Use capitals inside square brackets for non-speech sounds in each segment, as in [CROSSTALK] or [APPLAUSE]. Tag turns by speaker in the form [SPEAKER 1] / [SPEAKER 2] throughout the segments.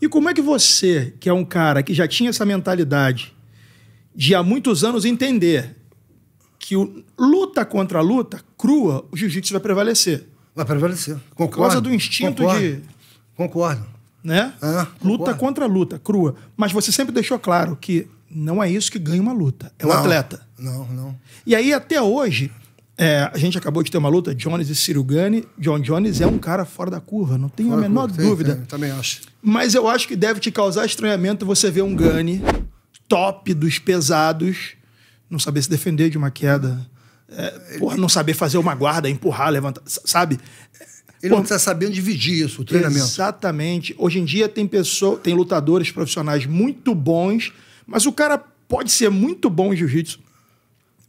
[SPEAKER 1] E como é que você, que é um cara que já tinha essa mentalidade de há muitos anos entender que o luta contra luta, crua, o jiu-jitsu vai prevalecer. Vai prevalecer. Concordo. Por causa do instinto concordo, de. Concordo. Né? É, luta concordo. contra luta, crua. Mas você sempre deixou claro que não é isso que ganha uma luta. É o um atleta.
[SPEAKER 2] Não, não.
[SPEAKER 1] E aí, até hoje, é, a gente acabou de ter uma luta, Jones e Cirugani. John Jones é um cara fora da curva, não tenho fora a menor curva, dúvida. também acho. Mas eu acho que deve te causar estranhamento você ver um Gani top dos pesados, não saber se defender de uma queda. É, porra, não saber fazer uma guarda, empurrar, levantar, sabe? Ele Pô, não está dividir isso, o treinamento. Exatamente. Hoje em dia tem pessoa, tem lutadores profissionais muito bons, mas o cara pode ser muito bom em jiu-jitsu,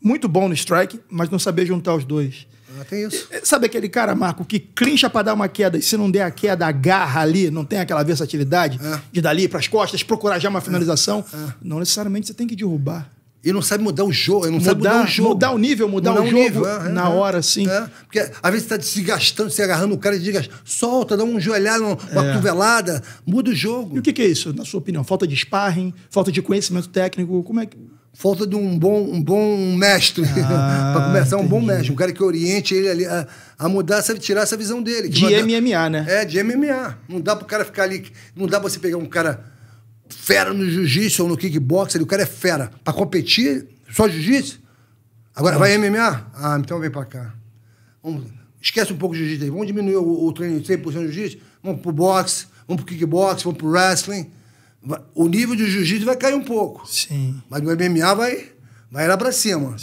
[SPEAKER 1] muito bom no strike, mas não saber juntar os dois. Ah, tem isso. É, sabe aquele cara, Marco, que clincha para dar uma queda e se não der a queda, agarra ali, não tem aquela versatilidade é. de dali para as costas, procurar já uma finalização? É. É. Não necessariamente você tem que derrubar. E não sabe mudar o jogo, não mudar, sabe mudar o jogo. Mudar o nível, mudar, mudar o, jogo nível, é, na é, é, hora, sim. É. Porque às
[SPEAKER 2] vezes você tá se gastando, se agarrando o cara e diga, solta, dá um joelhado, uma é. cotovelada, muda
[SPEAKER 1] o jogo. E o que, que, é isso, na sua opinião? Falta de sparring, falta de conhecimento técnico? Como é que falta de um bom, um bom mestre. Ah, [LAUGHS] para começar, um bom mestre. Um cara que oriente ele ali a,
[SPEAKER 2] a mudar, essa, tirar essa visão dele. De MMA, dar... né? É, de MMA. Não dá para o cara ficar ali. Não dá para você pegar um cara fera no jiu-jitsu ou no kickbox. o cara é fera. Para competir, só jiu-jitsu? Agora Nossa. vai MMA? Ah, então vem para cá. Vamos, esquece um pouco de jiu-jitsu. Vamos diminuir o, o treino de 100% de jiu-jitsu? Vamos pro boxe, vamos pro kickbox, vamos pro wrestling o nível de jiu-jitsu vai cair um pouco. Sim. Mas o MMA vai, vai lá para cima.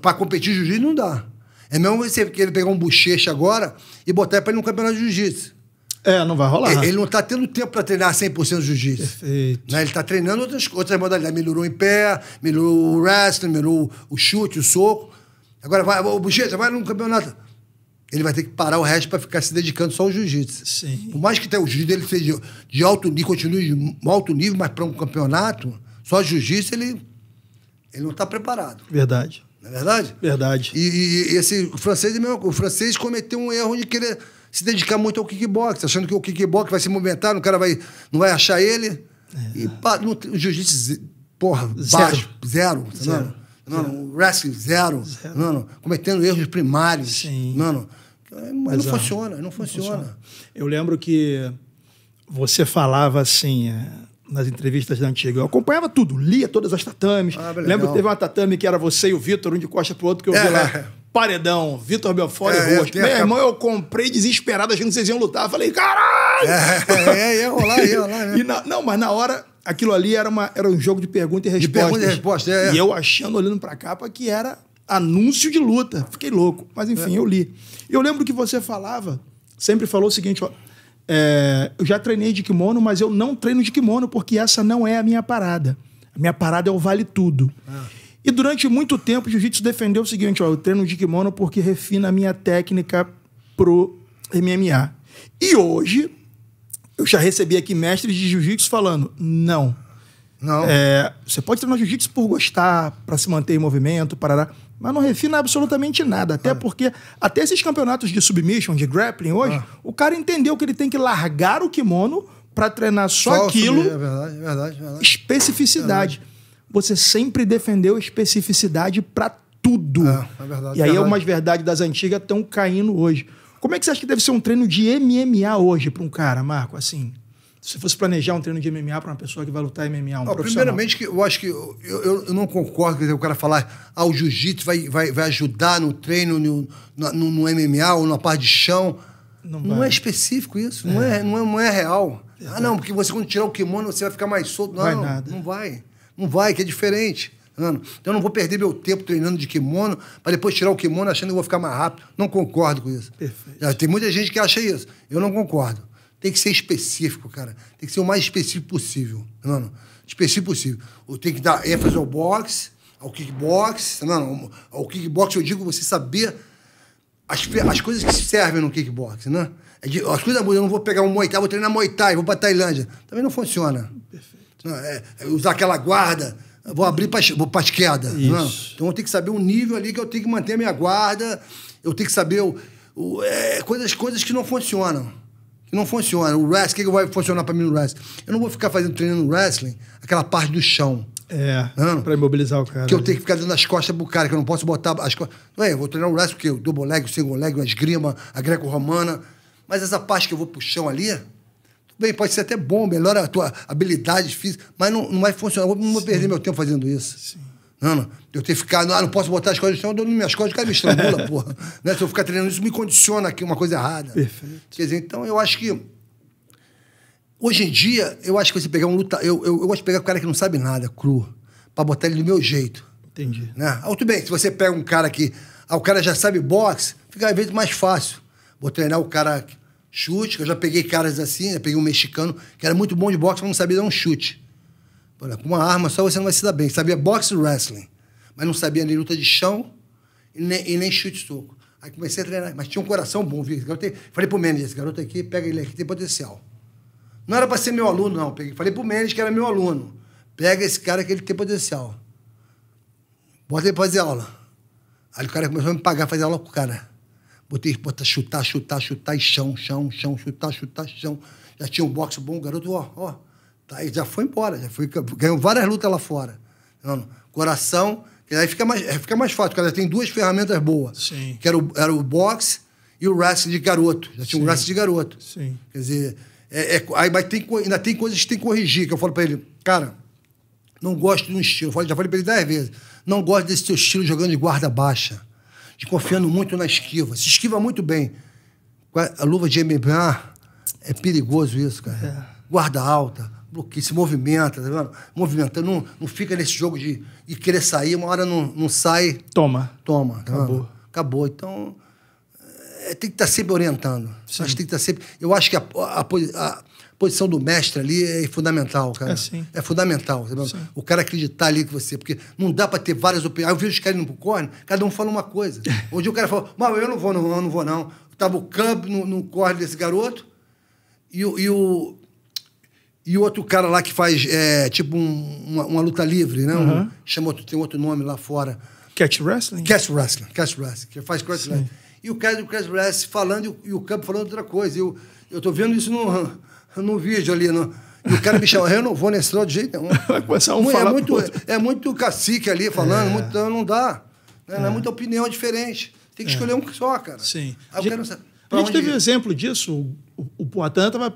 [SPEAKER 2] Para competir jiu-jitsu não dá. É mesmo você querer pegar um bochecha agora e botar para ele no campeonato de jiu-jitsu. É, não vai rolar. Ele, não está tendo tempo para treinar 100% jiu-jitsu. Perfeito. Né? Ele está treinando outras, outras modalidades. Melhorou em pé, melhorou o wrestling, melhorou o chute, o soco. Agora vai, o bochecha, vai no campeonato ele vai ter que parar o resto para ficar se dedicando só ao jiu-jitsu. Sim. Por mais que o jiu-jitsu ele seja de alto nível, continue de alto nível, mas para um campeonato, só jiu-jitsu ele, ele não está preparado. Verdade. Não é verdade? Verdade. E, e, e esse assim, o francês é o francês cometeu um erro de querer se dedicar muito ao kickbox, achando que o kickbox vai se movimentar, o cara vai, não vai achar ele. É. E pá, no, o jiu-jitsu, porra, zero. baixo, zero. zero mano, wrestling zero, zero. Mano, cometendo erros primários. Sim. Mano, mas não funciona, não, não funciona.
[SPEAKER 1] Eu lembro que você falava assim é, nas entrevistas da antiga. Eu acompanhava tudo, lia todas as tatames. Ah, Lembro que teve uma tatame que era você e o Vitor, um de costa pro outro, que eu é. vi lá. Paredão, Vitor Belfort é, e é, Rocha. Meu irmão, eu comprei desesperado, achando que vocês iam lutar. falei, caralho! É, é, é ia rolar, é rolar. é não, mas na hora aquilo ali era, uma, era um jogo de pergunta e resposta. De pergunta e resposta, é. E eu achando, olhando pra capa, que era anúncio de luta. Fiquei louco. Mas enfim, é. eu li. Eu lembro que você falava, sempre falou o seguinte: ó, é, eu já treinei de kimono, mas eu não treino de kimono porque essa não é a minha parada. A minha parada é o vale tudo. É. E durante muito tempo, o jiu-jitsu defendeu o seguinte: ó, eu treino de kimono porque refina a minha técnica pro MMA. E hoje, eu já recebi aqui mestres de jiu-jitsu falando: não. Não. É, você pode treinar jiu-jitsu por gostar, para se manter em movimento, parará. Mas não refina absolutamente nada. Até é. porque, até esses campeonatos de submission, de grappling hoje, ah. o cara entendeu que ele tem que largar o kimono para treinar só, só aquilo. É
[SPEAKER 2] verdade, é verdade, é verdade.
[SPEAKER 1] Especificidade. É verdade. Você sempre defendeu especificidade para tudo. É,
[SPEAKER 2] é verdade, e aí é verdade. algumas
[SPEAKER 1] verdades das antigas estão caindo hoje. Como é que você acha que deve ser um treino de MMA hoje para um cara, Marco? Assim, se fosse planejar um treino de MMA para uma pessoa que vai lutar MMA, um não, Primeiramente, que eu acho que eu, eu, eu não concordo
[SPEAKER 2] com o cara falar ah, o jiu-jitsu vai, vai, vai ajudar no treino, no, no, no MMA ou na parte de chão. Não, não é específico isso, é. Não, é, não, é, não é real. Ah, não, porque você quando tirar o kimono você vai ficar mais solto. Não, vai nada. não vai. Não vai, que é diferente. Então eu não vou perder meu tempo treinando de kimono para depois tirar o kimono achando que eu vou ficar mais rápido. Não concordo com isso. Perfeito. Tem muita gente que acha isso. Eu não concordo. Tem que ser específico, cara. Tem que ser o mais específico possível. não. específico possível. Tem que dar ênfase ao boxe, ao kickbox. não. ao kickbox eu digo você saber as, as coisas que servem no kickbox, né? É as coisas eu não vou pegar um Muay Thai, vou treinar Muay Thai, vou para Tailândia. Também não funciona. Perfeito. Não, é, é usar aquela guarda vou abrir para a esquerda. Né? Então eu tenho que saber o nível ali que eu tenho que manter a minha guarda, eu tenho que saber o,
[SPEAKER 1] o é,
[SPEAKER 2] coisas, coisas que não funcionam. Que não funcionam. O wrestling, o que, que vai funcionar para mim no wrestling? Eu não vou ficar fazendo treinando wrestling, aquela parte do chão. É, né? pra imobilizar o cara. Que eu tenho que ficar dando as costas pro cara, que eu não posso botar as costas. eu vou treinar o wrestling, porque o double leg, o single leg, a esgrima, a greco-romana. Mas essa parte que eu vou pro chão ali, Bem, pode ser até bom, melhora a tua habilidade física, mas não, não vai funcionar. Eu não vou perder meu tempo fazendo isso. Sim. Não, não. Eu tenho que ficar, ah, não posso botar as coisas no chão, eu dou minhas costas, o cara me estrangula, [LAUGHS] porra. Né? Se eu ficar treinando isso, me condiciona aqui uma coisa errada. Perfeito. Quer dizer, então eu acho que. Hoje em dia, eu acho que você pegar um luta. Eu, eu, eu gosto de pegar o um cara que não sabe nada, cru, para botar ele do meu jeito. Entendi. Né? Ah, bem, se você pega um cara que. Ah, o cara já sabe boxe, fica às vezes mais fácil. Vou treinar o cara chute, que eu já peguei caras assim, eu né? peguei um mexicano que era muito bom de boxe, mas não sabia dar um chute. Falei, com uma arma só você não vai se dar bem. Sabia boxe e wrestling, mas não sabia nem luta de chão e nem, e nem chute soco. Aí comecei a treinar, mas tinha um coração bom, viu? Tem... Falei pro Mendes, esse garoto aqui, pega ele aqui, tem potencial. Não era para ser meu aluno, não. Peguei, falei pro Mendes que era meu aluno. Pega esse cara que ele tem potencial. Bota ele pra fazer aula. Aí o cara começou a me pagar fazer aula com o cara. Botei, bota, chutar, chutar, chutar e chão, chão, chão, chutar, chutar, chão. Já tinha um boxe bom, o garoto, ó, ó. Tá, ele já foi embora, já foi, ganhou várias lutas lá fora. Então, coração, que aí fica mais, é, fica mais fácil, porque ela tem duas ferramentas boas. Sim. Que era o, era o boxe e o wrestling de garoto. Já tinha Sim. um wrestling de garoto. Sim. Quer dizer, é, é, aí, mas tem, ainda tem coisas que tem que corrigir, que eu falo para ele, cara, não gosto de um estilo. Eu já falei para ele dez vezes, não gosto desse teu estilo jogando de guarda baixa de confiando muito na esquiva. Se esquiva muito bem. A luva de MMA é perigoso isso, cara. É. Guarda alta, bloqueia, se movimenta, tá vendo? Movimenta, não, não fica nesse jogo de, de querer sair, uma hora não, não sai. Toma. Toma, tá Acabou. Acabou. Então, é, tem que estar tá sempre orientando. Sim. Acho que tem que estar tá sempre. Eu acho que a, a, a posição do mestre ali é fundamental, cara. É, sim. é fundamental. Sim. O cara acreditar ali que você. Porque não dá para ter várias opiniões. Eu vi os caras indo pro corne, cada um fala uma coisa. [LAUGHS] Onde um o cara falou, mas eu não vou, não, eu não vou, não. Eu tava o campo no, no corne desse garoto e, e o. E o outro cara lá que faz é, tipo um, uma, uma, luta livre, né? Uhum. Um, chama outro, tem outro nome lá fora. Catch Wrestling? Catch Wrestling, Catch Wrestling, que faz Catch Wrestling e o Crash, o Crash falando e o, o Campo falando outra coisa. Eu estou vendo isso no, [LAUGHS] no vídeo ali. No, e o cara me chama, eu não vou nesse troço de jeito nenhum. [LAUGHS] Vai
[SPEAKER 1] começar um é, falar é muito,
[SPEAKER 2] é muito cacique ali falando, é. muito, não dá. Né? É. é muita opinião diferente. Tem que é. escolher um só, cara. Sim. Aí ah, gente, quero... a gente teve
[SPEAKER 1] ir? um exemplo disso. O, o Poitin estava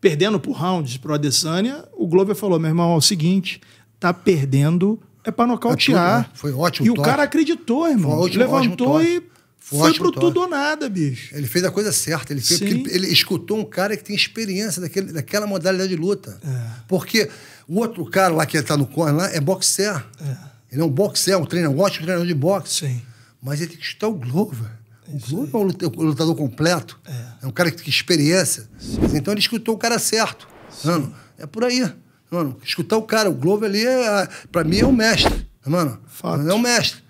[SPEAKER 1] perdendo por rounds para o Adesanya. O Glover falou, meu irmão, é o seguinte, tá perdendo é para é nocautear. Né? Foi ótimo. E o toque. cara acreditou, irmão. Foi ótimo, Levantou ótimo e foi, pro tudo ou nada,
[SPEAKER 2] bicho. Ele fez a coisa certa. Ele, fez, ele, ele, escutou um cara que tem experiência daquele, daquela modalidade de luta. É. Porque o outro cara lá que tá no corner lá é boxer. É. Ele é um boxer, é um treinador, é um ótimo treinador de boxe. Sim. Mas ele tem que chutar o Glover. O Glover é um lutador completo. É, é um cara que tem experiência. Sim. Então ele escutou o cara certo. Mano, é por aí. Mano, escutar o cara. O Glover ali, é, pra mim, é o um mestre. Mano,
[SPEAKER 1] Fato. é o um mestre.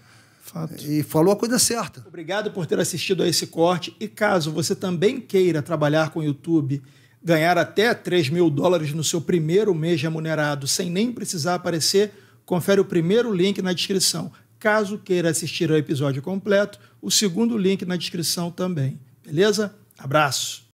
[SPEAKER 1] Fato. E falou a coisa certa. Obrigado por ter assistido a esse corte. E caso você também queira trabalhar com o YouTube, ganhar até 3 mil dólares no seu primeiro mês remunerado sem nem precisar aparecer, confere o primeiro link na descrição. Caso queira assistir ao episódio completo, o segundo link na descrição também. Beleza? Abraço!